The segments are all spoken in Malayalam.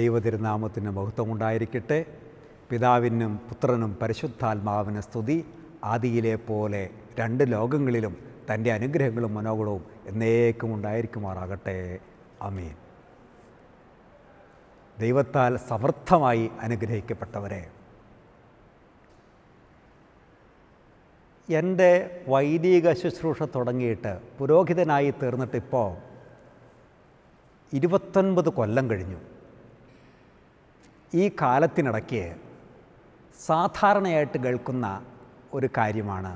ദൈവതിരുനാമത്തിന് മഹത്വം ഉണ്ടായിരിക്കട്ടെ പിതാവിനും പുത്രനും പരിശുദ്ധാത്മാവിന് സ്തുതി ആദിയിലെ പോലെ രണ്ട് ലോകങ്ങളിലും തൻ്റെ അനുഗ്രഹങ്ങളും മനോഗളവും എന്നേക്കും ഉണ്ടായിരിക്കുമാറാകട്ടെ അമീൻ ദൈവത്താൽ സമർത്ഥമായി അനുഗ്രഹിക്കപ്പെട്ടവരെ എൻ്റെ വൈദിക ശുശ്രൂഷ തുടങ്ങിയിട്ട് പുരോഹിതനായി തീർന്നിട്ടിപ്പോൾ ഇരുപത്തൊൻപത് കൊല്ലം കഴിഞ്ഞു ഈ കാലത്തിനിടയ്ക്ക് സാധാരണയായിട്ട് കേൾക്കുന്ന ഒരു കാര്യമാണ്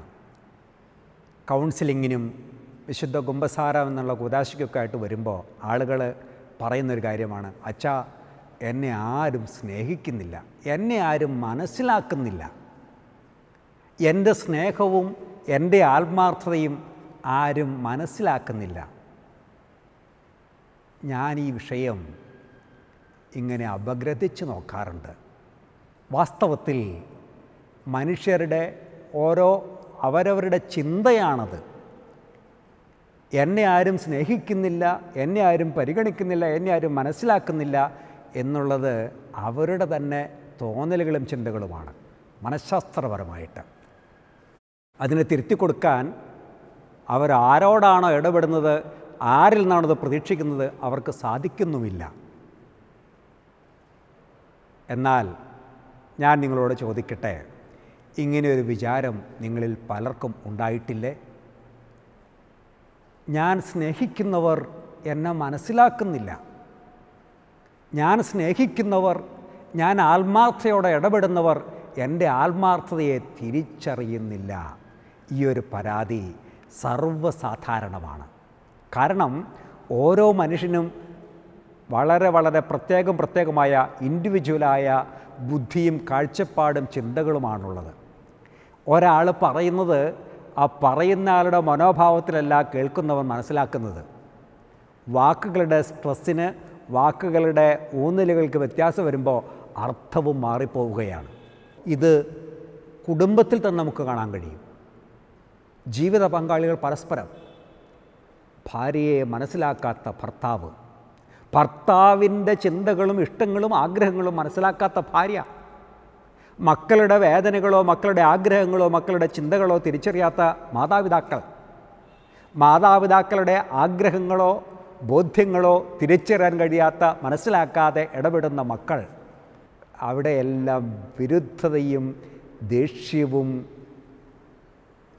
കൗൺസിലിങ്ങിനും വിശുദ്ധ കുംഭസാര എന്നുള്ള കുതാശിക്കൊക്കെ ആയിട്ട് വരുമ്പോൾ ആളുകൾ പറയുന്നൊരു കാര്യമാണ് അച്ഛാ എന്നെ ആരും സ്നേഹിക്കുന്നില്ല എന്നെ ആരും മനസ്സിലാക്കുന്നില്ല എൻ്റെ സ്നേഹവും എൻ്റെ ആത്മാർത്ഥതയും ആരും മനസ്സിലാക്കുന്നില്ല ഞാൻ ഈ വിഷയം ഇങ്ങനെ അപഗ്രഥിച്ച് നോക്കാറുണ്ട് വാസ്തവത്തിൽ മനുഷ്യരുടെ ഓരോ അവരവരുടെ ചിന്തയാണത് എന്നെ ആരും സ്നേഹിക്കുന്നില്ല എന്നെ ആരും പരിഗണിക്കുന്നില്ല എന്നെ ആരും മനസ്സിലാക്കുന്നില്ല എന്നുള്ളത് അവരുടെ തന്നെ തോന്നലുകളും ചിന്തകളുമാണ് മനഃശാസ്ത്രപരമായിട്ട് അതിനെ തിരുത്തി കൊടുക്കാൻ അവരാരോടാണോ ഇടപെടുന്നത് ആരിൽ നിന്നാണത് പ്രതീക്ഷിക്കുന്നത് അവർക്ക് സാധിക്കുന്നുമില്ല എന്നാൽ ഞാൻ നിങ്ങളോട് ചോദിക്കട്ടെ ഇങ്ങനെയൊരു വിചാരം നിങ്ങളിൽ പലർക്കും ഉണ്ടായിട്ടില്ലേ ഞാൻ സ്നേഹിക്കുന്നവർ എന്നെ മനസ്സിലാക്കുന്നില്ല ഞാൻ സ്നേഹിക്കുന്നവർ ഞാൻ ആത്മാർത്ഥയോടെ ഇടപെടുന്നവർ എൻ്റെ ആത്മാർത്ഥതയെ തിരിച്ചറിയുന്നില്ല ഈ ഒരു പരാതി സർവ്വസാധാരണമാണ് കാരണം ഓരോ മനുഷ്യനും വളരെ വളരെ പ്രത്യേകം പ്രത്യേകമായ ഇൻഡിവിജ്വലായ ബുദ്ധിയും കാഴ്ചപ്പാടും ചിന്തകളുമാണുള്ളത് ഒരാൾ പറയുന്നത് ആ പറയുന്ന ആളുടെ മനോഭാവത്തിലല്ല കേൾക്കുന്നവൻ മനസ്സിലാക്കുന്നത് വാക്കുകളുടെ സ്ട്രെസ്സിന് വാക്കുകളുടെ ഊന്നലുകൾക്ക് വ്യത്യാസം വരുമ്പോൾ അർത്ഥവും മാറിപ്പോവുകയാണ് ഇത് കുടുംബത്തിൽ തന്നെ നമുക്ക് കാണാൻ കഴിയും ജീവിത പങ്കാളികൾ പരസ്പരം ഭാര്യയെ മനസ്സിലാക്കാത്ത ഭർത്താവ് ഭർത്താവിൻ്റെ ചിന്തകളും ഇഷ്ടങ്ങളും ആഗ്രഹങ്ങളും മനസ്സിലാക്കാത്ത ഭാര്യ മക്കളുടെ വേദനകളോ മക്കളുടെ ആഗ്രഹങ്ങളോ മക്കളുടെ ചിന്തകളോ തിരിച്ചറിയാത്ത മാതാപിതാക്കൾ മാതാപിതാക്കളുടെ ആഗ്രഹങ്ങളോ ബോധ്യങ്ങളോ തിരിച്ചറിയാൻ കഴിയാത്ത മനസ്സിലാക്കാതെ ഇടപെടുന്ന മക്കൾ അവിടെയെല്ലാം വിരുദ്ധതയും ദേഷ്യവും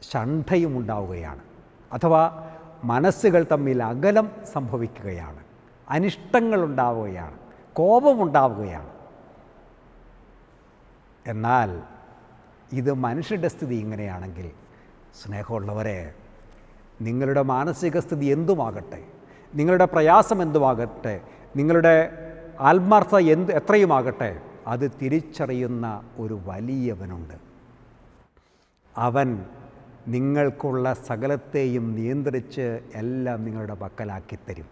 ഷണ്ഠയും ഉണ്ടാവുകയാണ് അഥവാ മനസ്സുകൾ തമ്മിൽ അകലം സംഭവിക്കുകയാണ് അനിഷ്ടങ്ങൾ ഉണ്ടാവുകയാണ് കോപമുണ്ടാവുകയാണ് എന്നാൽ ഇത് മനുഷ്യരുടെ സ്ഥിതി ഇങ്ങനെയാണെങ്കിൽ സ്നേഹമുള്ളവരെ നിങ്ങളുടെ മാനസിക സ്ഥിതി എന്തുമാകട്ടെ നിങ്ങളുടെ പ്രയാസം എന്തുമാകട്ടെ നിങ്ങളുടെ ആത്മാർത്ഥത എന്ത് എത്രയുമാകട്ടെ അത് തിരിച്ചറിയുന്ന ഒരു വലിയവനുണ്ട് അവൻ നിങ്ങൾക്കുള്ള സകലത്തെയും നിയന്ത്രിച്ച് എല്ലാം നിങ്ങളുടെ പക്കലാക്കി തരും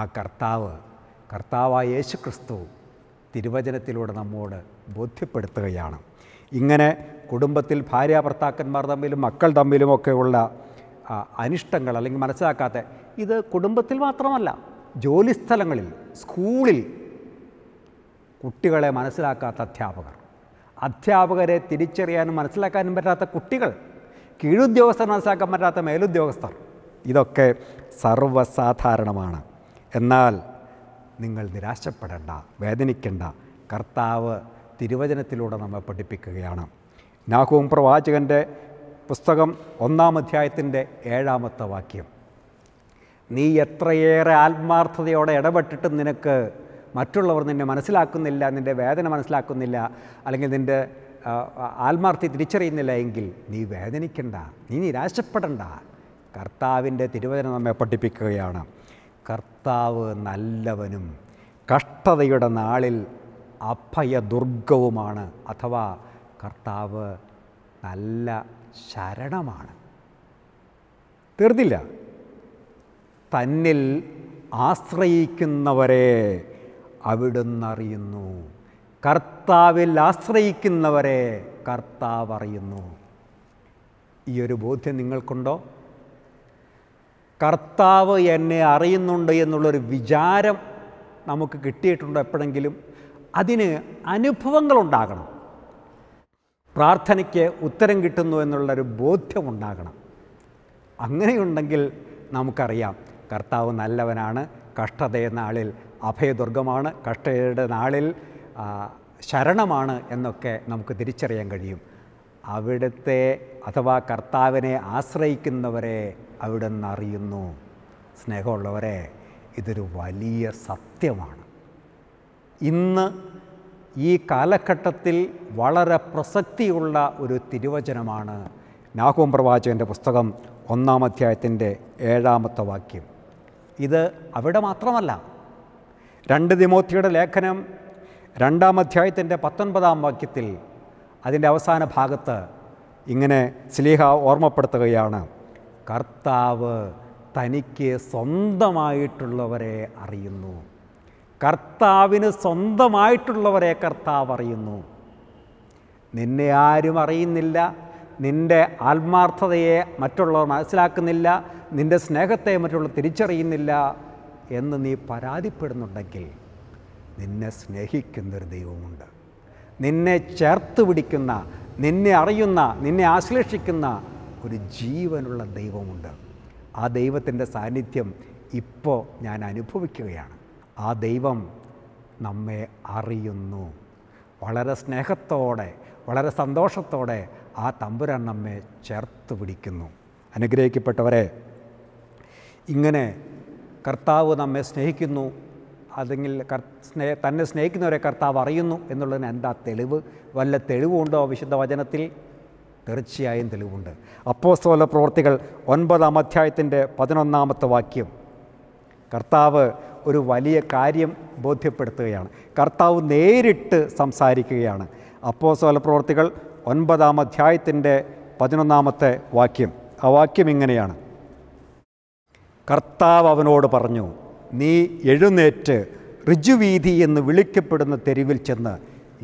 ആ കർത്താവ് കർത്താവായ യേശു ക്രിസ്തു തിരുവചനത്തിലൂടെ നമ്മോട് ബോധ്യപ്പെടുത്തുകയാണ് ഇങ്ങനെ കുടുംബത്തിൽ ഭാര്യ ഭർത്താക്കന്മാർ തമ്മിലും മക്കൾ തമ്മിലുമൊക്കെയുള്ള അനിഷ്ടങ്ങൾ അല്ലെങ്കിൽ മനസ്സിലാക്കാത്ത ഇത് കുടുംബത്തിൽ മാത്രമല്ല ജോലിസ്ഥലങ്ങളിൽ സ്കൂളിൽ കുട്ടികളെ മനസ്സിലാക്കാത്ത അധ്യാപകർ അധ്യാപകരെ തിരിച്ചറിയാനും മനസ്സിലാക്കാനും പറ്റാത്ത കുട്ടികൾ കീഴുദ്യോഗസ്ഥർ മനസ്സിലാക്കാൻ പറ്റാത്ത മേലുദ്യോഗസ്ഥർ ഇതൊക്കെ സർവ്വസാധാരണമാണ് എന്നാൽ നിങ്ങൾ നിരാശപ്പെടേണ്ട വേദനിക്കേണ്ട കർത്താവ് തിരുവചനത്തിലൂടെ നമ്മെ പഠിപ്പിക്കുകയാണ് നാഹവും പ്രവാചകൻ്റെ പുസ്തകം ഒന്നാം അധ്യായത്തിൻ്റെ ഏഴാമത്തെ വാക്യം നീ എത്രയേറെ ആത്മാർത്ഥതയോടെ ഇടപെട്ടിട്ടും നിനക്ക് മറ്റുള്ളവർ നിന്നെ മനസ്സിലാക്കുന്നില്ല നിൻ്റെ വേദന മനസ്സിലാക്കുന്നില്ല അല്ലെങ്കിൽ നിൻ്റെ ആത്മാർത്ഥി തിരിച്ചറിയുന്നില്ല എങ്കിൽ നീ വേദനിക്കണ്ട നീ നിരാശപ്പെടണ്ട കർത്താവിൻ്റെ തിരുവചനം നമ്മെ പഠിപ്പിക്കുകയാണ് കർത്താവ് നല്ലവനും കഷ്ടതയുടെ നാളിൽ അഭയദുർഗവുമാണ് അഥവാ കർത്താവ് നല്ല ശരണമാണ് തീർന്നില്ല തന്നിൽ ആശ്രയിക്കുന്നവരെ അവിടുന്നറിയുന്നു അറിയുന്നു കർത്താവിൽ ആശ്രയിക്കുന്നവരെ കർത്താവ് അറിയുന്നു ഈ ഒരു ബോധ്യം നിങ്ങൾക്കുണ്ടോ കർത്താവ് എന്നെ അറിയുന്നുണ്ട് എന്നുള്ളൊരു വിചാരം നമുക്ക് കിട്ടിയിട്ടുണ്ട് എപ്പോഴെങ്കിലും അതിന് അനുഭവങ്ങളുണ്ടാകണം പ്രാർത്ഥനയ്ക്ക് ഉത്തരം കിട്ടുന്നു എന്നുള്ളൊരു ബോധ്യമുണ്ടാകണം അങ്ങനെയുണ്ടെങ്കിൽ നമുക്കറിയാം കർത്താവ് നല്ലവനാണ് കഷ്ടതയെ നാളിൽ അഭയദുർഗമാണ് കഷ്ടതയുടെ നാളിൽ ശരണമാണ് എന്നൊക്കെ നമുക്ക് തിരിച്ചറിയാൻ കഴിയും അവിടുത്തെ അഥവാ കർത്താവിനെ ആശ്രയിക്കുന്നവരെ അവിടെ നിന്നറിയുന്നു സ്നേഹമുള്ളവരെ ഇതൊരു വലിയ സത്യമാണ് ഇന്ന് ഈ കാലഘട്ടത്തിൽ വളരെ പ്രസക്തിയുള്ള ഒരു തിരുവചനമാണ് നാഹോം പ്രവാചകൻ്റെ പുസ്തകം ഒന്നാം അധ്യായത്തിൻ്റെ ഏഴാമത്തെ വാക്യം ഇത് അവിടെ മാത്രമല്ല രണ്ട് ദിമോത്തിയുടെ ലേഖനം രണ്ടാം അധ്യായത്തിൻ്റെ പത്തൊൻപതാം വാക്യത്തിൽ അതിൻ്റെ അവസാന ഭാഗത്ത് ഇങ്ങനെ സ്ലീഹ ഓർമ്മപ്പെടുത്തുകയാണ് കർത്താവ് തനിക്ക് സ്വന്തമായിട്ടുള്ളവരെ അറിയുന്നു കർത്താവിന് സ്വന്തമായിട്ടുള്ളവരെ കർത്താവ് അറിയുന്നു നിന്നെ ആരും അറിയുന്നില്ല നിൻ്റെ ആത്മാർത്ഥതയെ മറ്റുള്ളവർ മനസ്സിലാക്കുന്നില്ല നിൻ്റെ സ്നേഹത്തെ മറ്റുള്ളവർ തിരിച്ചറിയുന്നില്ല എന്ന് നീ പരാതിപ്പെടുന്നുണ്ടെങ്കിൽ നിന്നെ സ്നേഹിക്കുന്നൊരു ദൈവമുണ്ട് നിന്നെ ചേർത്ത് പിടിക്കുന്ന നിന്നെ അറിയുന്ന നിന്നെ ആശ്ലേഷിക്കുന്ന ഒരു ജീവനുള്ള ദൈവമുണ്ട് ആ ദൈവത്തിൻ്റെ സാന്നിധ്യം ഇപ്പോൾ ഞാൻ അനുഭവിക്കുകയാണ് ആ ദൈവം നമ്മെ അറിയുന്നു വളരെ സ്നേഹത്തോടെ വളരെ സന്തോഷത്തോടെ ആ തമ്പുരാൻ നമ്മെ ചേർത്ത് പിടിക്കുന്നു അനുഗ്രഹിക്കപ്പെട്ടവരെ ഇങ്ങനെ കർത്താവ് നമ്മെ സ്നേഹിക്കുന്നു അല്ലെങ്കിൽ സ്നേ തന്നെ സ്നേഹിക്കുന്നവരെ കർത്താവ് അറിയുന്നു എന്നുള്ളതിന് എന്താ തെളിവ് വല്ല തെളിവുണ്ടോ വിശുദ്ധ വചനത്തിൽ തീർച്ചയായും തെളിവുണ്ട് അപ്പോസ്തോല പ്രവർത്തികൾ ഒൻപതാം അധ്യായത്തിൻ്റെ പതിനൊന്നാമത്തെ വാക്യം കർത്താവ് ഒരു വലിയ കാര്യം ബോധ്യപ്പെടുത്തുകയാണ് കർത്താവ് നേരിട്ട് സംസാരിക്കുകയാണ് അപ്പോസ്തോല പ്രവർത്തികൾ ഒൻപതാം അധ്യായത്തിൻ്റെ പതിനൊന്നാമത്തെ വാക്യം ആ വാക്യം ഇങ്ങനെയാണ് കർത്താവ് അവനോട് പറഞ്ഞു നീ എഴുന്നേറ്റ് ഋജുവീതി എന്ന് വിളിക്കപ്പെടുന്ന തെരുവിൽ ചെന്ന്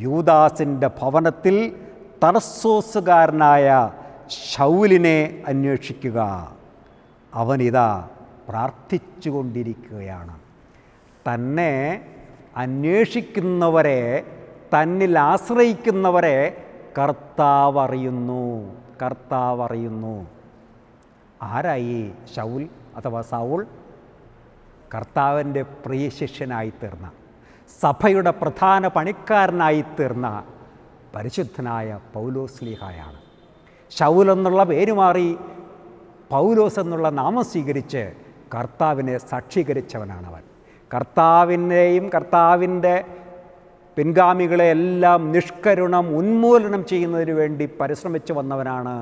യൂദാസിൻ്റെ ഭവനത്തിൽ തറസോസുകാരനായ ഷൗലിനെ അന്വേഷിക്കുക അവനിതാ പ്രാർത്ഥിച്ചു കൊണ്ടിരിക്കുകയാണ് തന്നെ അന്വേഷിക്കുന്നവരെ തന്നിൽ ആശ്രയിക്കുന്നവരെ കർത്താവ് അറിയുന്നു കർത്താവ് അറിയുന്നു ആരായി ഷൗൽ അഥവാ സൗൾ കർത്താവിൻ്റെ പ്രിയ ശിഷ്യനായിത്തീർന്ന സഭയുടെ പ്രധാന പണിക്കാരനായിത്തീർന്ന പരിശുദ്ധനായ ലീഹായാണ് ഷൗൽ എന്നുള്ള പേര് മാറി പൗലോസ് എന്നുള്ള നാമം സ്വീകരിച്ച് കർത്താവിനെ സാക്ഷീകരിച്ചവനാണ് അവൻ കർത്താവിനെയും കർത്താവിൻ്റെ പിൻഗാമികളെ എല്ലാം നിഷ്കരുണം ഉന്മൂലനം ചെയ്യുന്നതിന് വേണ്ടി പരിശ്രമിച്ചു വന്നവനാണ്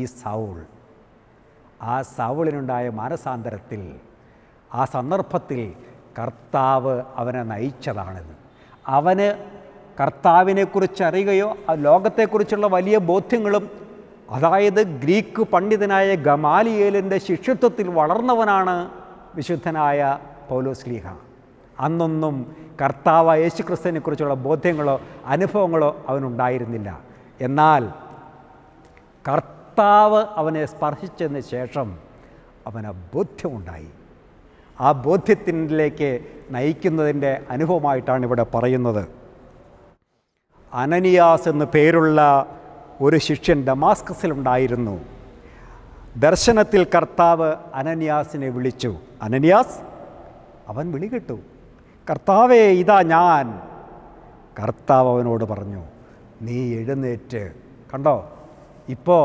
ഈ സൗൾ ആ സൗളിനുണ്ടായ മാനസാന്തരത്തിൽ ആ സന്ദർഭത്തിൽ കർത്താവ് അവനെ നയിച്ചതാണിത് അവന് കർത്താവിനെക്കുറിച്ച് അറിയുകയോ ലോകത്തെക്കുറിച്ചുള്ള വലിയ ബോധ്യങ്ങളും അതായത് ഗ്രീക്ക് പണ്ഡിതനായ ഗമാലിയേലിൻ്റെ ശിഷ്യത്വത്തിൽ വളർന്നവനാണ് വിശുദ്ധനായ ലീഹ അന്നൊന്നും കർത്താവ് യേശുക്രിസ്തുവിനെക്കുറിച്ചുള്ള ബോധ്യങ്ങളോ അനുഭവങ്ങളോ അവനുണ്ടായിരുന്നില്ല എന്നാൽ കർത്താവ് അവനെ സ്പർശിച്ചതിന് ശേഷം അവന് ബോധ്യമുണ്ടായി ആ ബോധ്യത്തിലേക്ക് നയിക്കുന്നതിൻ്റെ അനുഭവമായിട്ടാണ് ഇവിടെ പറയുന്നത് അനനിയാസ് എന്ന് പേരുള്ള ഒരു ശിഷ്യൻ ഡമാസ്കസിലുണ്ടായിരുന്നു ദർശനത്തിൽ കർത്താവ് അനനിയാസിനെ വിളിച്ചു അനനിയാസ് അവൻ വിളി കിട്ടു കർത്താവേ ഇതാ ഞാൻ കർത്താവ് അവനോട് പറഞ്ഞു നീ എഴുന്നേറ്റ് കണ്ടോ ഇപ്പോൾ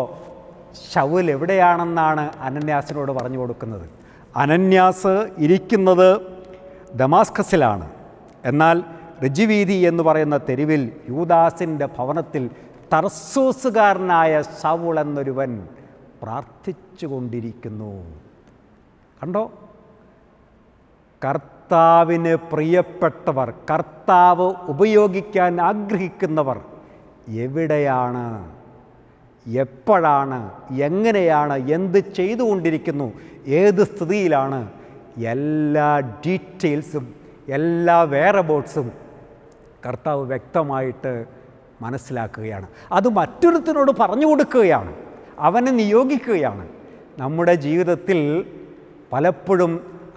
ശൗൽ എവിടെയാണെന്നാണ് അനന്യാസിനോട് പറഞ്ഞു കൊടുക്കുന്നത് അനന്യാസ് ഇരിക്കുന്നത് ദമാസ്കസിലാണ് എന്നാൽ റിജിവീതി എന്ന് പറയുന്ന തെരുവിൽ യൂദാസിൻ്റെ ഭവനത്തിൽ തർസൂസുകാരനായ സവുൾ എന്നൊരുവൻ പ്രാർത്ഥിച്ചു കൊണ്ടിരിക്കുന്നു കണ്ടോ കർത്താവിന് പ്രിയപ്പെട്ടവർ കർത്താവ് ഉപയോഗിക്കാൻ ആഗ്രഹിക്കുന്നവർ എവിടെയാണ് എപ്പോഴാണ് എങ്ങനെയാണ് എന്ത് ചെയ്തുകൊണ്ടിരിക്കുന്നു ഏത് സ്ഥിതിയിലാണ് എല്ലാ ഡീറ്റെയിൽസും എല്ലാ വെയറബോട്ട്സും കർത്താവ് വ്യക്തമായിട്ട് മനസ്സിലാക്കുകയാണ് അത് മറ്റൊരുത്തിനോട് പറഞ്ഞു കൊടുക്കുകയാണ് അവനെ നിയോഗിക്കുകയാണ് നമ്മുടെ ജീവിതത്തിൽ പലപ്പോഴും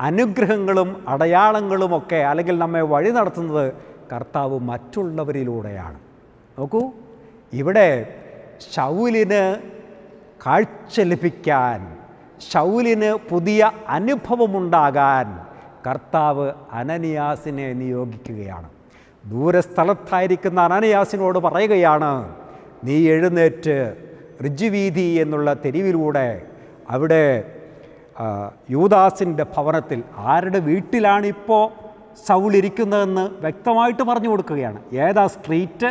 അനുഗ്രഹങ്ങളും അടയാളങ്ങളുമൊക്കെ അല്ലെങ്കിൽ നമ്മെ വഴി നടത്തുന്നത് കർത്താവ് മറ്റുള്ളവരിലൂടെയാണ് നോക്കൂ ഇവിടെ ശൗലിന് കാഴ്ച ലഭിക്കാൻ ശൗലിന് പുതിയ അനുഭവമുണ്ടാകാൻ കർത്താവ് അനനിയാസിനെ നിയോഗിക്കുകയാണ് ദൂരസ്ഥലത്തായിരിക്കുന്ന അനനയാസിനോട് പറയുകയാണ് നീ എഴുന്നേറ്റ് ഋജുവീതി എന്നുള്ള തെരുവിലൂടെ അവിടെ യൂദാസിൻ്റെ ഭവനത്തിൽ ആരുടെ വീട്ടിലാണിപ്പോൾ സൗളിരിക്കുന്നതെന്ന് വ്യക്തമായിട്ട് പറഞ്ഞു കൊടുക്കുകയാണ് ഏതാ സ്ട്രീറ്റ്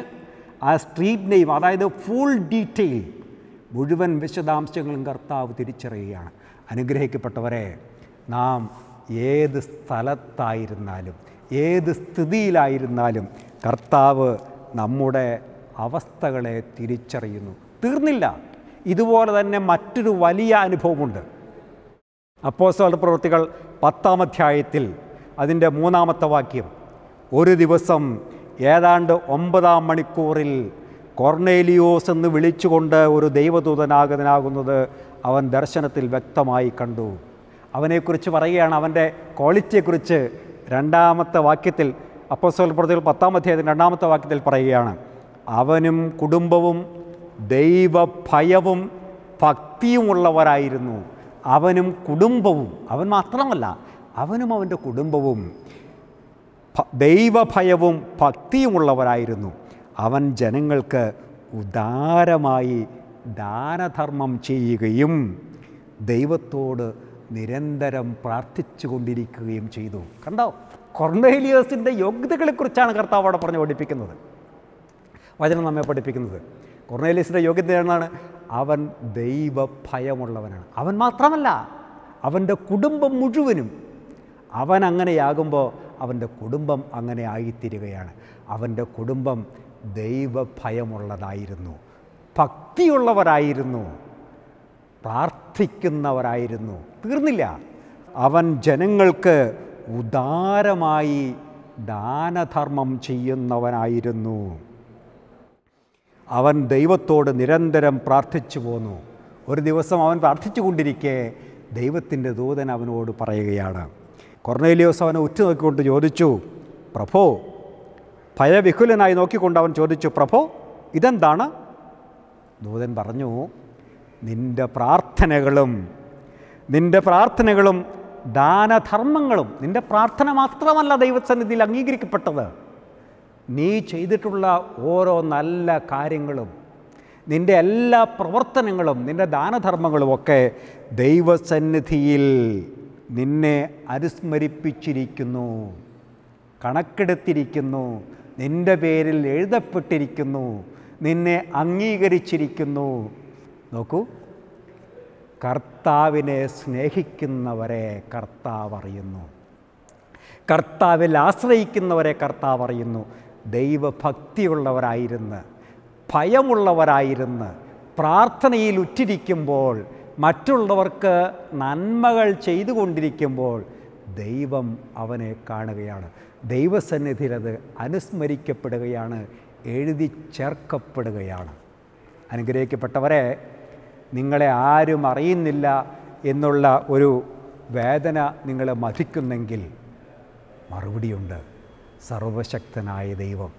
ആ സ്ട്രീറ്റ് നെയിം അതായത് ഫുൾ ഡീറ്റെയിൽ മുഴുവൻ വിശദാംശങ്ങളും കർത്താവ് തിരിച്ചറിയുകയാണ് അനുഗ്രഹിക്കപ്പെട്ടവരെ നാം ഏത് സ്ഥലത്തായിരുന്നാലും ഏത് സ്ഥിതിയിലായിരുന്നാലും കർത്താവ് നമ്മുടെ അവസ്ഥകളെ തിരിച്ചറിയുന്നു തീർന്നില്ല ഇതുപോലെ തന്നെ മറ്റൊരു വലിയ അനുഭവമുണ്ട് അപ്പോസ്റ്റൽ പ്രവൃത്തികൾ പത്താം അധ്യായത്തിൽ അതിൻ്റെ മൂന്നാമത്തെ വാക്യം ഒരു ദിവസം ഏതാണ്ട് ഒമ്പതാം മണിക്കൂറിൽ കൊർണേലിയോസ് എന്ന് വിളിച്ചുകൊണ്ട് ഒരു ദൈവദൂതനാകുതനാകുന്നത് അവൻ ദർശനത്തിൽ വ്യക്തമായി കണ്ടു അവനെക്കുറിച്ച് പറയുകയാണ് അവൻ്റെ ക്വാളിറ്റിയെക്കുറിച്ച് രണ്ടാമത്തെ വാക്യത്തിൽ അപ്പോസോൽ പ്രതികൾ പത്താം അധ്യായത്തിൽ രണ്ടാമത്തെ വാക്യത്തിൽ പറയുകയാണ് അവനും കുടുംബവും ദൈവഭയവും ഭക്തിയുമുള്ളവരായിരുന്നു അവനും കുടുംബവും അവൻ മാത്രമല്ല അവനും അവൻ്റെ കുടുംബവും ദൈവഭയവും ഭക്തിയുമുള്ളവരായിരുന്നു അവൻ ജനങ്ങൾക്ക് ഉദാരമായി ദാനധർമ്മം ചെയ്യുകയും ദൈവത്തോട് നിരന്തരം പ്രാർത്ഥിച്ചു കൊണ്ടിരിക്കുകയും ചെയ്തു കണ്ടോ കൊർണേലിയസിൻ്റെ യോഗ്യതകളെക്കുറിച്ചാണ് കർത്താവ് അവിടെ പറഞ്ഞ് പഠിപ്പിക്കുന്നത് വചനം നമ്മെ പഠിപ്പിക്കുന്നത് കൊർണേലിയസിൻ്റെ യോഗ്യത എന്നാണ് അവൻ ദൈവഭയമുള്ളവനാണ് അവൻ മാത്രമല്ല അവൻ്റെ കുടുംബം മുഴുവനും അവൻ അങ്ങനെയാകുമ്പോൾ അവൻ്റെ കുടുംബം അങ്ങനെ ആയിത്തീരുകയാണ് അവൻ്റെ കുടുംബം ദൈവഭയമുള്ളതായിരുന്നു ഭക്തിയുള്ളവരായിരുന്നു പ്രാർത്ഥിക്കുന്നവരായിരുന്നു തീർന്നില്ല അവൻ ജനങ്ങൾക്ക് ഉദാരമായി ദാനധർമ്മം ചെയ്യുന്നവനായിരുന്നു അവൻ ദൈവത്തോട് നിരന്തരം പ്രാർത്ഥിച്ചു പോന്നു ഒരു ദിവസം അവൻ പ്രാർത്ഥിച്ചു കൊണ്ടിരിക്കെ ദൈവത്തിൻ്റെ ദൂതൻ അവനോട് പറയുകയാണ് കൊർണേലിയോസ് അവനെ ഉറ്റുനോക്കിക്കൊണ്ട് ചോദിച്ചു പ്രഭോ ഭയവിഹുലനായി നോക്കിക്കൊണ്ട് അവൻ ചോദിച്ചു പ്രഭോ ഇതെന്താണ് ദൂതൻ പറഞ്ഞു നിൻ്റെ പ്രാർത്ഥനകളും നിൻ്റെ പ്രാർത്ഥനകളും ദാനധർമ്മങ്ങളും നിൻ്റെ പ്രാർത്ഥന മാത്രമല്ല ദൈവസന്നിധിയിൽ അംഗീകരിക്കപ്പെട്ടത് നീ ചെയ്തിട്ടുള്ള ഓരോ നല്ല കാര്യങ്ങളും നിൻ്റെ എല്ലാ പ്രവർത്തനങ്ങളും നിൻ്റെ ദാനധർമ്മങ്ങളുമൊക്കെ ദൈവസന്നിധിയിൽ നിന്നെ അനുസ്മരിപ്പിച്ചിരിക്കുന്നു കണക്കെടുത്തിരിക്കുന്നു നിൻ്റെ പേരിൽ എഴുതപ്പെട്ടിരിക്കുന്നു നിന്നെ അംഗീകരിച്ചിരിക്കുന്നു നോക്കൂ കർത്താവിനെ സ്നേഹിക്കുന്നവരെ കർത്താവ് അറിയുന്നു കർത്താവിൽ ആശ്രയിക്കുന്നവരെ കർത്താവ് അറിയുന്നു ദൈവഭക്തിയുള്ളവരായിരുന്ന് ഭയമുള്ളവരായിരുന്ന് പ്രാർത്ഥനയിൽ ഉറ്റിരിക്കുമ്പോൾ മറ്റുള്ളവർക്ക് നന്മകൾ ചെയ്തുകൊണ്ടിരിക്കുമ്പോൾ ദൈവം അവനെ കാണുകയാണ് ദൈവസന്നിധിയിലത് അനുസ്മരിക്കപ്പെടുകയാണ് എഴുതി ചേർക്കപ്പെടുകയാണ് അനുഗ്രഹിക്കപ്പെട്ടവരെ നിങ്ങളെ ആരും അറിയുന്നില്ല എന്നുള്ള ഒരു വേദന നിങ്ങളെ മതിക്കുന്നെങ്കിൽ മറുപടിയുണ്ട് സർവശക്തനായ ദൈവം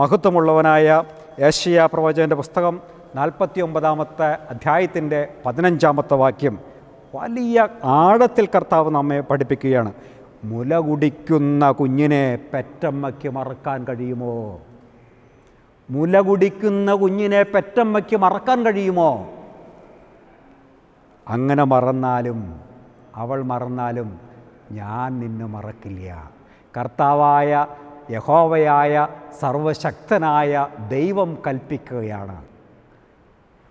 മഹത്വമുള്ളവനായ ഏഷ്യ പ്രവചൻ്റെ പുസ്തകം നാൽപ്പത്തി ഒമ്പതാമത്തെ അധ്യായത്തിൻ്റെ പതിനഞ്ചാമത്തെ വാക്യം വലിയ ആഴത്തിൽ കർത്താവ് നമ്മെ പഠിപ്പിക്കുകയാണ് കുടിക്കുന്ന കുഞ്ഞിനെ പെറ്റമ്മയ്ക്ക് മറക്കാൻ കഴിയുമോ കുടിക്കുന്ന കുഞ്ഞിനെ പെറ്റമ്മയ്ക്ക് മറക്കാൻ കഴിയുമോ അങ്ങനെ മറന്നാലും അവൾ മറന്നാലും ഞാൻ നിന്നെ മറക്കില്ല കർത്താവായ യഹോവയായ സർവശക്തനായ ദൈവം കൽപ്പിക്കുകയാണ്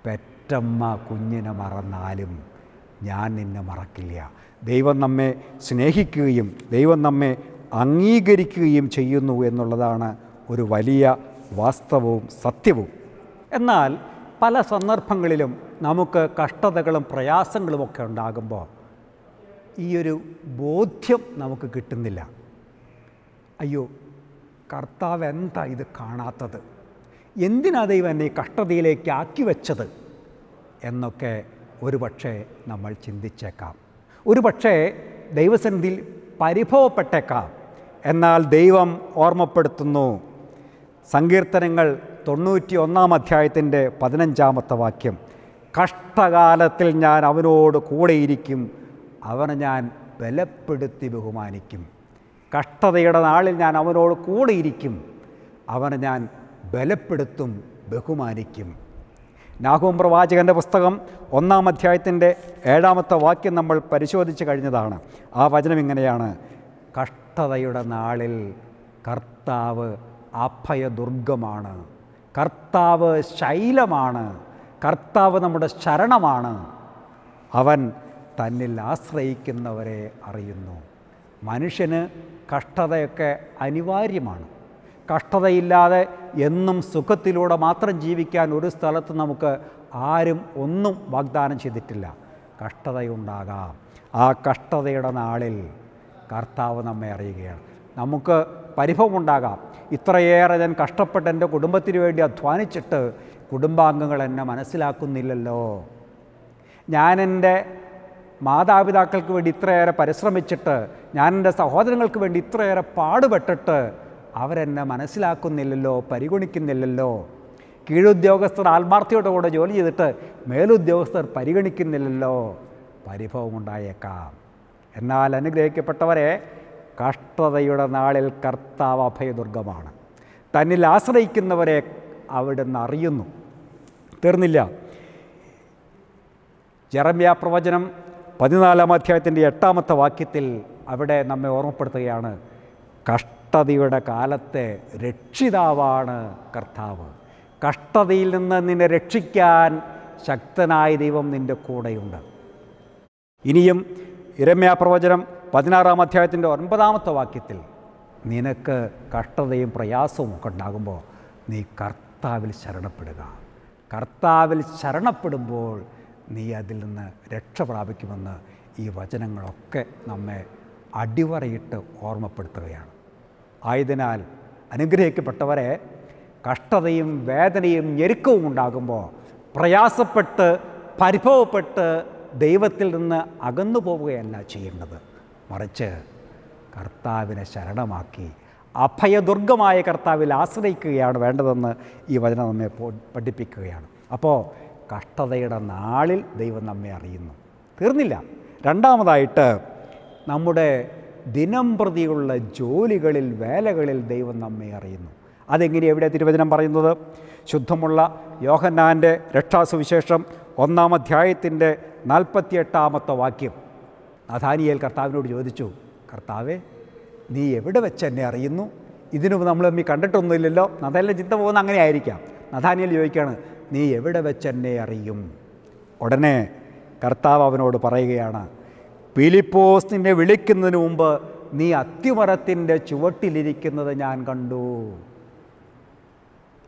പെറ്റമ്മ കുഞ്ഞിനെ മറന്നാലും ഞാൻ നിന്നെ മറക്കില്ല ദൈവം നമ്മെ സ്നേഹിക്കുകയും ദൈവം നമ്മെ അംഗീകരിക്കുകയും ചെയ്യുന്നു എന്നുള്ളതാണ് ഒരു വലിയ വാസ്തവവും സത്യവും എന്നാൽ പല സന്ദർഭങ്ങളിലും നമുക്ക് കഷ്ടതകളും പ്രയാസങ്ങളുമൊക്കെ ഉണ്ടാകുമ്പോൾ ഈ ഒരു ബോധ്യം നമുക്ക് കിട്ടുന്നില്ല അയ്യോ കർത്താവ് എന്താ ഇത് കാണാത്തത് എന്തിനാ ദൈവം എന്നെ കഷ്ടതയിലേക്ക് ആക്കി വെച്ചത് എന്നൊക്കെ ഒരുപക്ഷെ നമ്മൾ ചിന്തിച്ചേക്കാം ഒരുപക്ഷേ ദൈവസന്നിധിയിൽ പരിഭവപ്പെട്ടേക്കാം എന്നാൽ ദൈവം ഓർമ്മപ്പെടുത്തുന്നു സങ്കീർത്തനങ്ങൾ തൊണ്ണൂറ്റി ഒന്നാം അധ്യായത്തിൻ്റെ പതിനഞ്ചാമത്തെ വാക്യം കഷ്ടകാലത്തിൽ ഞാൻ അവനോട് കൂടെയിരിക്കും അവനെ ഞാൻ ബലപ്പെടുത്തി ബഹുമാനിക്കും കഷ്ടതയുടെ നാളിൽ ഞാൻ അവനോട് കൂടെയിരിക്കും അവനെ ഞാൻ ബലപ്പെടുത്തും ബഹുമാനിക്കും നാഹൂം പ്രവാചകൻ്റെ പുസ്തകം ഒന്നാം അധ്യായത്തിൻ്റെ ഏഴാമത്തെ വാക്യം നമ്മൾ പരിശോധിച്ച് കഴിഞ്ഞതാണ് ആ വചനം ഇങ്ങനെയാണ് കഷ്ടതയുടെ നാളിൽ കർത്താവ് അഭയദുർഗമാണ് കർത്താവ് ശൈലമാണ് കർത്താവ് നമ്മുടെ ശരണമാണ് അവൻ തന്നിൽ ആശ്രയിക്കുന്നവരെ അറിയുന്നു മനുഷ്യന് കഷ്ടതയൊക്കെ അനിവാര്യമാണ് കഷ്ടതയില്ലാതെ എന്നും സുഖത്തിലൂടെ മാത്രം ജീവിക്കാൻ ഒരു സ്ഥലത്ത് നമുക്ക് ആരും ഒന്നും വാഗ്ദാനം ചെയ്തിട്ടില്ല കഷ്ടതയുണ്ടാകാം ആ കഷ്ടതയുടെ നാളിൽ കർത്താവ് നമ്മെ അറിയുകയാണ് നമുക്ക് പരിഭവമുണ്ടാകാം ഇത്രയേറെ ഞാൻ കഷ്ടപ്പെട്ട് എൻ്റെ കുടുംബത്തിന് വേണ്ടി അധ്വാനിച്ചിട്ട് കുടുംബാംഗങ്ങൾ എന്നെ മനസ്സിലാക്കുന്നില്ലല്ലോ ഞാൻ എൻ്റെ മാതാപിതാക്കൾക്ക് വേണ്ടി ഇത്രയേറെ പരിശ്രമിച്ചിട്ട് ഞാൻ എൻ്റെ സഹോദരങ്ങൾക്ക് വേണ്ടി ഇത്രയേറെ പാടുപെട്ടിട്ട് അവരെന്നെ മനസ്സിലാക്കുന്നില്ലല്ലോ പരിഗണിക്കുന്നില്ലല്ലോ കീഴുദ്യോഗസ്ഥർ ആത്മാർത്ഥിയുടെ കൂടെ ജോലി ചെയ്തിട്ട് മേലുദ്യോഗസ്ഥർ പരിഗണിക്കുന്നില്ലല്ലോ പരിഭവമുണ്ടായേക്കാം എന്നാൽ അനുഗ്രഹിക്കപ്പെട്ടവരെ കഷ്ടതയുടെ നാളിൽ കർത്താവ് അഭയദുർഗമാണ് തന്നിൽ ആശ്രയിക്കുന്നവരെ നിന്ന് അറിയുന്നു തീർന്നില്ല ജറമ്യ പ്രവചനം പതിനാലാം അധ്യായത്തിൻ്റെ എട്ടാമത്തെ വാക്യത്തിൽ അവിടെ നമ്മെ ഓർമ്മപ്പെടുത്തുകയാണ് കഷ്ടതയുടെ കാലത്തെ രക്ഷിതാവാണ് കർത്താവ് കഷ്ടതയിൽ നിന്ന് നിന്നെ രക്ഷിക്കാൻ ശക്തനായ ദൈവം നിൻ്റെ കൂടെയുണ്ട് ഇനിയും ഇരമ്യാ പ്രവചനം പതിനാറാം അധ്യായത്തിൻ്റെ ഒൻപതാമത്തെ വാക്യത്തിൽ നിനക്ക് കഷ്ടതയും പ്രയാസവും ഒക്കെ ഉണ്ടാകുമ്പോൾ നീ കർത്താവിൽ ശരണപ്പെടുക കർത്താവിൽ ശരണപ്പെടുമ്പോൾ നീ അതിൽ നിന്ന് രക്ഷ പ്രാപിക്കുമെന്ന് ഈ വചനങ്ങളൊക്കെ നമ്മെ അടിവറയിട്ട് ഓർമ്മപ്പെടുത്തുകയാണ് ആയതിനാൽ അനുഗ്രഹിക്കപ്പെട്ടവരെ കഷ്ടതയും വേദനയും ഞെരുക്കവും ഉണ്ടാകുമ്പോൾ പ്രയാസപ്പെട്ട് പരിഭവപ്പെട്ട് ദൈവത്തിൽ നിന്ന് അകന്നു പോവുകയല്ല ചെയ്യേണ്ടത് മറിച്ച് കർത്താവിനെ ശരണമാക്കി അഭയദുർഗമായ കർത്താവിൽ ആശ്രയിക്കുകയാണ് വേണ്ടതെന്ന് ഈ വചനം നമ്മെ പഠിപ്പിക്കുകയാണ് അപ്പോൾ കഷ്ടതയുടെ നാളിൽ ദൈവം നമ്മെ അറിയുന്നു തീർന്നില്ല രണ്ടാമതായിട്ട് നമ്മുടെ ദിനം പ്രതിയുള്ള ജോലികളിൽ വേലകളിൽ ദൈവം നമ്മെ അറിയുന്നു അതെങ്ങനെയാണ് എവിടെ തിരുവചനം പറയുന്നത് ശുദ്ധമുള്ള യോഹന്നാൻ്റെ രക്ഷാസുവിശേഷം ഒന്നാം അധ്യായത്തിൻ്റെ നാൽപ്പത്തിയെട്ടാമത്തെ വാക്യം അധാനിയേൽ കർത്താവിനോട് ചോദിച്ചു കർത്താവേ നീ എവിടെ വെച്ച് എന്നെ അറിയുന്നു ഇതിനു നമ്മൾ തമ്മിൽ കണ്ടിട്ടൊന്നുമില്ലല്ലോ നഥാനിയിലെ ചിന്ത പോകുന്ന അങ്ങനെ ആയിരിക്കാം നഥാനിയൽ ചോദിക്കുകയാണ് നീ എവിടെ വെച്ച് എന്നെ അറിയും ഉടനെ കർത്താവ് അവനോട് പറയുകയാണ് പിലിപ്പോസ് നിന്നെ വിളിക്കുന്നതിന് മുമ്പ് നീ അത്തിമരത്തിൻ്റെ ചുവട്ടിലിരിക്കുന്നത് ഞാൻ കണ്ടു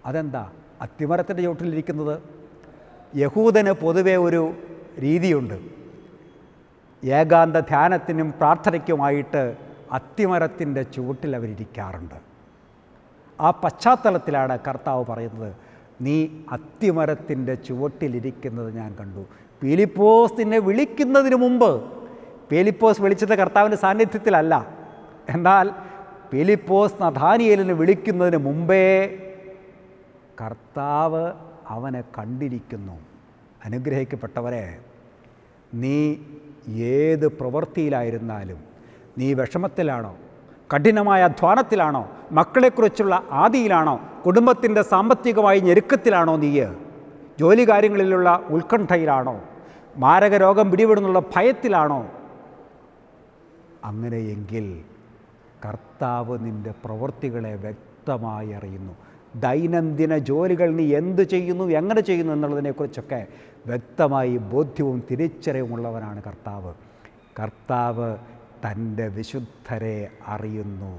അതെന്താ അത്തിമരത്തിൻ്റെ ചുവട്ടിലിരിക്കുന്നത് യഹൂദന് പൊതുവേ ഒരു രീതിയുണ്ട് ഏകാന്ത ധ്യാനത്തിനും പ്രാർത്ഥനയ്ക്കുമായിട്ട് അത്തിമരത്തിൻ്റെ ചുവട്ടിൽ അവരിയ്ക്കാറുണ്ട് ആ പശ്ചാത്തലത്തിലാണ് കർത്താവ് പറയുന്നത് നീ അത്തിമരത്തിൻ്റെ ചുവട്ടിലിരിക്കുന്നത് ഞാൻ കണ്ടു പീലിപ്പോസ് നിന്നെ വിളിക്കുന്നതിന് മുമ്പ് പീലിപ്പോസ് വിളിച്ചത് കർത്താവിൻ്റെ സാന്നിധ്യത്തിലല്ല എന്നാൽ പീലിപ്പോസ് നഥാനിയലിന് വിളിക്കുന്നതിന് മുമ്പേ കർത്താവ് അവനെ കണ്ടിരിക്കുന്നു അനുഗ്രഹിക്കപ്പെട്ടവരെ നീ ഏത് പ്രവൃത്തിയിലായിരുന്നാലും നീ വിഷമത്തിലാണോ കഠിനമായ അധ്വാനത്തിലാണോ മക്കളെക്കുറിച്ചുള്ള ആദിയിലാണോ കുടുംബത്തിൻ്റെ സാമ്പത്തികമായി ഞെരുക്കത്തിലാണോ നീ ജോലി കാര്യങ്ങളിലുള്ള ഉത്കണ്ഠയിലാണോ മാരക രോഗം പിടിപെടുന്നുള്ള ഭയത്തിലാണോ അങ്ങനെയെങ്കിൽ കർത്താവ് നിൻ്റെ പ്രവൃത്തികളെ വ്യക്തമായി അറിയുന്നു ദൈനംദിന ജോലികൾ നീ എന്ത് ചെയ്യുന്നു എങ്ങനെ ചെയ്യുന്നു എന്നുള്ളതിനെക്കുറിച്ചൊക്കെ വ്യക്തമായി ബോധ്യവും തിരിച്ചറിവുമുള്ളവനാണ് കർത്താവ് കർത്താവ് തൻ്റെ വിശുദ്ധരെ അറിയുന്നു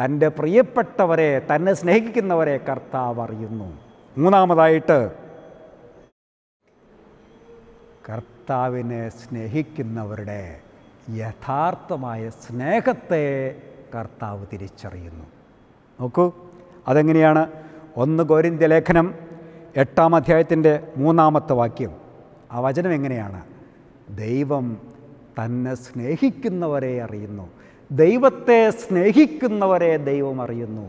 തൻ്റെ പ്രിയപ്പെട്ടവരെ തന്നെ സ്നേഹിക്കുന്നവരെ കർത്താവ് അറിയുന്നു മൂന്നാമതായിട്ട് കർത്താവിനെ സ്നേഹിക്കുന്നവരുടെ യഥാർത്ഥമായ സ്നേഹത്തെ കർത്താവ് തിരിച്ചറിയുന്നു നോക്കൂ അതെങ്ങനെയാണ് ഒന്ന് ഗോരിന്ത്യ ലേഖനം എട്ടാം അധ്യായത്തിൻ്റെ മൂന്നാമത്തെ വാക്യം ആ വചനം എങ്ങനെയാണ് ദൈവം തന്നെ സ്നേഹിക്കുന്നവരെ അറിയുന്നു ദൈവത്തെ സ്നേഹിക്കുന്നവരെ ദൈവം അറിയുന്നു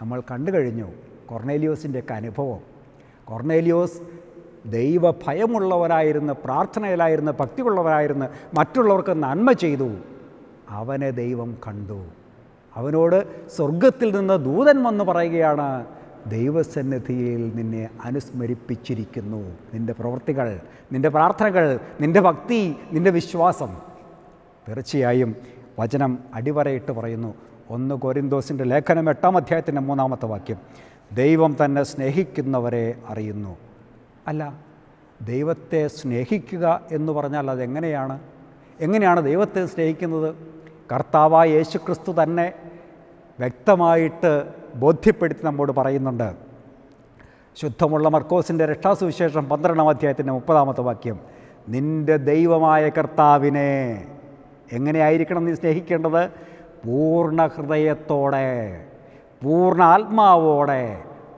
നമ്മൾ കണ്ടു കഴിഞ്ഞു കൊർണേലിയോസിൻ്റെയൊക്കെ അനുഭവം കൊർണേലിയോസ് ഭയമുള്ളവരായിരുന്നു പ്രാർത്ഥനയിലായിരുന്നു ഭക്തിയുള്ളവരായിരുന്നു മറ്റുള്ളവർക്ക് നന്മ ചെയ്തു അവനെ ദൈവം കണ്ടു അവനോട് സ്വർഗത്തിൽ നിന്ന് ദൂതൻ വന്ന് പറയുകയാണ് ദൈവസന്നിധിയിൽ നിന്നെ അനുസ്മരിപ്പിച്ചിരിക്കുന്നു നിൻ്റെ പ്രവൃത്തികൾ നിൻ്റെ പ്രാർത്ഥനകൾ നിൻ്റെ ഭക്തി നിൻ്റെ വിശ്വാസം തീർച്ചയായും വചനം അടിവരയിട്ട് പറയുന്നു ഒന്ന് കോരിന്തോസിൻ്റെ ലേഖനം എട്ടാം അധ്യായത്തിൻ്റെ മൂന്നാമത്തെ വാക്യം ദൈവം തന്നെ സ്നേഹിക്കുന്നവരെ അറിയുന്നു അല്ല ദൈവത്തെ സ്നേഹിക്കുക എന്ന് പറഞ്ഞാൽ അതെങ്ങനെയാണ് എങ്ങനെയാണ് ദൈവത്തെ സ്നേഹിക്കുന്നത് കർത്താവ് യേശു ക്രിസ്തു തന്നെ വ്യക്തമായിട്ട് ബോധ്യപ്പെടുത്തി നമ്മോട് പറയുന്നുണ്ട് ശുദ്ധമുള്ള മർക്കോസിൻ്റെ രക്ഷാസുവിശേഷം പന്ത്രണ്ടാം അധ്യായത്തിൻ്റെ മുപ്പതാമത്തെ വാക്യം നിൻ്റെ ദൈവമായ കർത്താവിനെ എങ്ങനെയായിരിക്കണം നീ സ്നേഹിക്കേണ്ടത് പൂർണ്ണ ഹൃദയത്തോടെ പൂർണ്ണ ആത്മാവോടെ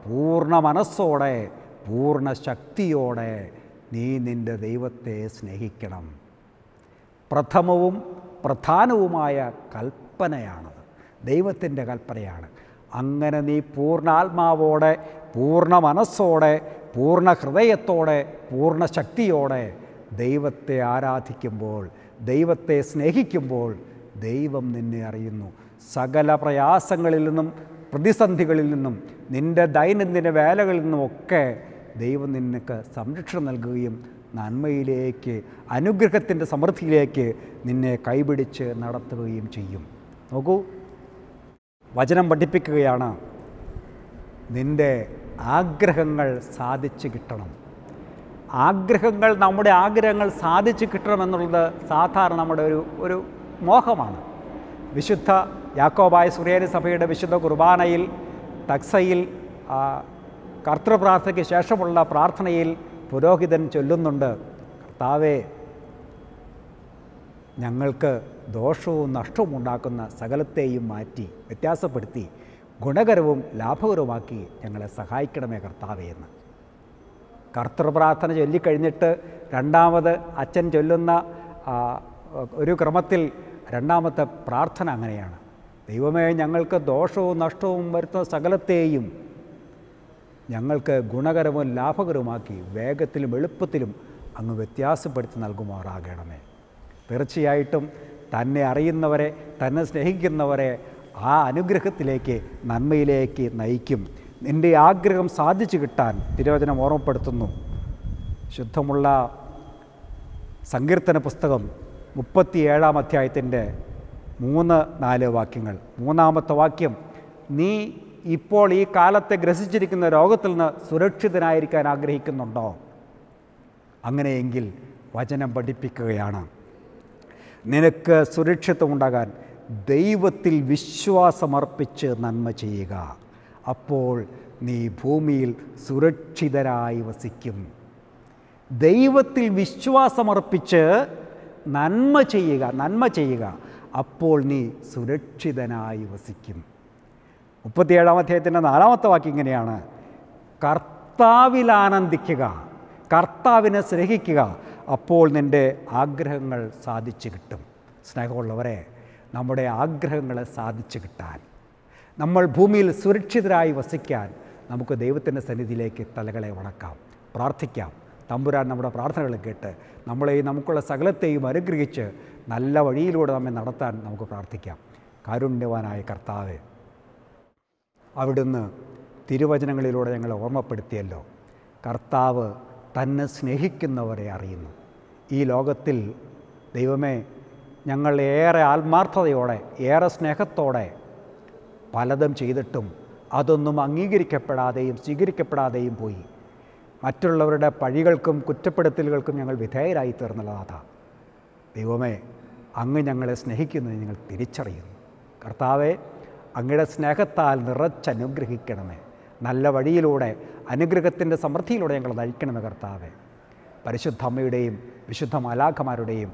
പൂർണ്ണ മനസ്സോടെ പൂർണ്ണ ശക്തിയോടെ നീ നിൻ്റെ ദൈവത്തെ സ്നേഹിക്കണം പ്രഥമവും പ്രധാനവുമായ കൽപ്പനയാണത് ദൈവത്തിൻ്റെ കൽപ്പനയാണ് അങ്ങനെ നീ പൂർണ്ണാത്മാവോടെ പൂർണ്ണ മനസ്സോടെ പൂർണ്ണ ഹൃദയത്തോടെ പൂർണ്ണ ശക്തിയോടെ ദൈവത്തെ ആരാധിക്കുമ്പോൾ ദൈവത്തെ സ്നേഹിക്കുമ്പോൾ ദൈവം നിന്നെ അറിയുന്നു സകല പ്രയാസങ്ങളിൽ നിന്നും പ്രതിസന്ധികളിൽ നിന്നും നിൻ്റെ ദൈനംദിന വേലകളിൽ നിന്നുമൊക്കെ ദൈവം നിനക്ക് സംരക്ഷണം നൽകുകയും നന്മയിലേക്ക് അനുഗ്രഹത്തിൻ്റെ സമൃദ്ധിയിലേക്ക് നിന്നെ കൈപിടിച്ച് നടത്തുകയും ചെയ്യും നോക്കൂ വചനം പഠിപ്പിക്കുകയാണ് നിൻ്റെ ആഗ്രഹങ്ങൾ സാധിച്ചു കിട്ടണം ആഗ്രഹങ്ങൾ നമ്മുടെ ആഗ്രഹങ്ങൾ സാധിച്ചു കിട്ടണമെന്നുള്ളത് സാധാരണ നമ്മുടെ ഒരു ഒരു മോഹമാണ് വിശുദ്ധ യാക്കോബായ സുറിയാനി സഭയുടെ വിശുദ്ധ കുർബാനയിൽ തക്സയിൽ കർത്തൃപ്രാർത്ഥനയ്ക്ക് ശേഷമുള്ള പ്രാർത്ഥനയിൽ പുരോഹിതൻ ചൊല്ലുന്നുണ്ട് കർത്താവേ ഞങ്ങൾക്ക് ദോഷവും നഷ്ടവും ഉണ്ടാക്കുന്ന സകലത്തെയും മാറ്റി വ്യത്യാസപ്പെടുത്തി ഗുണകരവും ലാഭകരവുമാക്കി ഞങ്ങളെ സഹായിക്കണമേ കർത്താവേ എന്ന് കർത്തൃപ്രാർത്ഥന ചൊല്ലിക്കഴിഞ്ഞിട്ട് രണ്ടാമത് അച്ഛൻ ചൊല്ലുന്ന ഒരു ക്രമത്തിൽ രണ്ടാമത്തെ പ്രാർത്ഥന അങ്ങനെയാണ് ദൈവമേ ഞങ്ങൾക്ക് ദോഷവും നഷ്ടവും വരുത്തുന്ന സകലത്തെയും ഞങ്ങൾക്ക് ഗുണകരവും ലാഭകരവുമാക്കി വേഗത്തിലും എളുപ്പത്തിലും അങ്ങ് വ്യത്യാസപ്പെടുത്തി നൽകുമാറാകണമേ തീർച്ചയായിട്ടും തന്നെ അറിയുന്നവരെ തന്നെ സ്നേഹിക്കുന്നവരെ ആ അനുഗ്രഹത്തിലേക്ക് നന്മയിലേക്ക് നയിക്കും നിൻ്റെ ആഗ്രഹം സാധിച്ചു കിട്ടാൻ തിരുവചനം ഓർമ്മപ്പെടുത്തുന്നു ശുദ്ധമുള്ള സങ്കീർത്തന പുസ്തകം മുപ്പത്തിയേഴാം അധ്യായത്തിൻ്റെ മൂന്ന് നാല് വാക്യങ്ങൾ മൂന്നാമത്തെ വാക്യം നീ ഇപ്പോൾ ഈ കാലത്തെ ഗ്രസിച്ചിരിക്കുന്ന രോഗത്തിൽ നിന്ന് സുരക്ഷിതനായിരിക്കാൻ ആഗ്രഹിക്കുന്നുണ്ടോ അങ്ങനെയെങ്കിൽ വചനം പഠിപ്പിക്കുകയാണ് നിനക്ക് സുരക്ഷിതമുണ്ടാകാൻ ദൈവത്തിൽ വിശ്വാസമർപ്പിച്ച് നന്മ ചെയ്യുക അപ്പോൾ നീ ഭൂമിയിൽ സുരക്ഷിതരായി വസിക്കും ദൈവത്തിൽ വിശ്വാസമർപ്പിച്ച് നന്മ ചെയ്യുക നന്മ ചെയ്യുക അപ്പോൾ നീ സുരക്ഷിതനായി വസിക്കും മുപ്പത്തിയേഴാം അധ്യായത്തിൻ്റെ നാലാമത്തെ വാക്യം ഇങ്ങനെയാണ് കർത്താവിൽ ആനന്ദിക്കുക കർത്താവിനെ സ്നേഹിക്കുക അപ്പോൾ നിൻ്റെ ആഗ്രഹങ്ങൾ സാധിച്ചു കിട്ടും സ്നേഹമുള്ളവരെ നമ്മുടെ ആഗ്രഹങ്ങളെ സാധിച്ചു കിട്ടാൻ നമ്മൾ ഭൂമിയിൽ സുരക്ഷിതരായി വസിക്കാൻ നമുക്ക് ദൈവത്തിൻ്റെ സന്നിധിയിലേക്ക് തലകളെ വളക്കാം പ്രാർത്ഥിക്കാം തമ്പുരാൻ നമ്മുടെ പ്രാർത്ഥനകൾ കേട്ട് ഈ നമുക്കുള്ള സകലത്തെയും അനുഗ്രഹിച്ച് നല്ല വഴിയിലൂടെ നമ്മെ നടത്താൻ നമുക്ക് പ്രാർത്ഥിക്കാം കാരുണ്യവാനായ കർത്താവേ അവിടുന്ന് തിരുവചനങ്ങളിലൂടെ ഞങ്ങളെ ഓർമ്മപ്പെടുത്തിയല്ലോ കർത്താവ് തന്നെ സ്നേഹിക്കുന്നവരെ അറിയുന്നു ഈ ലോകത്തിൽ ദൈവമേ ഞങ്ങൾ ഏറെ ആത്മാർത്ഥതയോടെ ഏറെ സ്നേഹത്തോടെ പലതും ചെയ്തിട്ടും അതൊന്നും അംഗീകരിക്കപ്പെടാതെയും സ്വീകരിക്കപ്പെടാതെയും പോയി മറ്റുള്ളവരുടെ പഴികൾക്കും കുറ്റപ്പെടുത്തലുകൾക്കും ഞങ്ങൾ വിധേയരായി തീർന്നുള്ളതാഥ ദൈവമേ അങ്ങ് ഞങ്ങളെ സ്നേഹിക്കുന്നത് ഞങ്ങൾ തിരിച്ചറിയുന്നു കർത്താവെ അങ്ങയുടെ സ്നേഹത്താൽ നിറച്ചനുഗ്രഹിക്കണമേ നല്ല വഴിയിലൂടെ അനുഗ്രഹത്തിൻ്റെ സമൃദ്ധിയിലൂടെ ഞങ്ങൾ നയിക്കണമെന്ന് കർത്താവേ പരിശുദ്ധ അമ്മയുടെയും വിശുദ്ധ മലാഖമാരുടെയും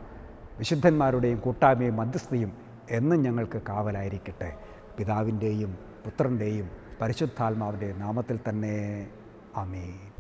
വിശുദ്ധന്മാരുടെയും കൂട്ടായ്മയും മധ്യസ്ഥയും എന്നും ഞങ്ങൾക്ക് കാവലായിരിക്കട്ടെ പിതാവിൻ്റെയും പുത്രൻ്റെയും പരിശുദ്ധാത്മാവിൻ്റെയും നാമത്തിൽ തന്നെ അമീൻ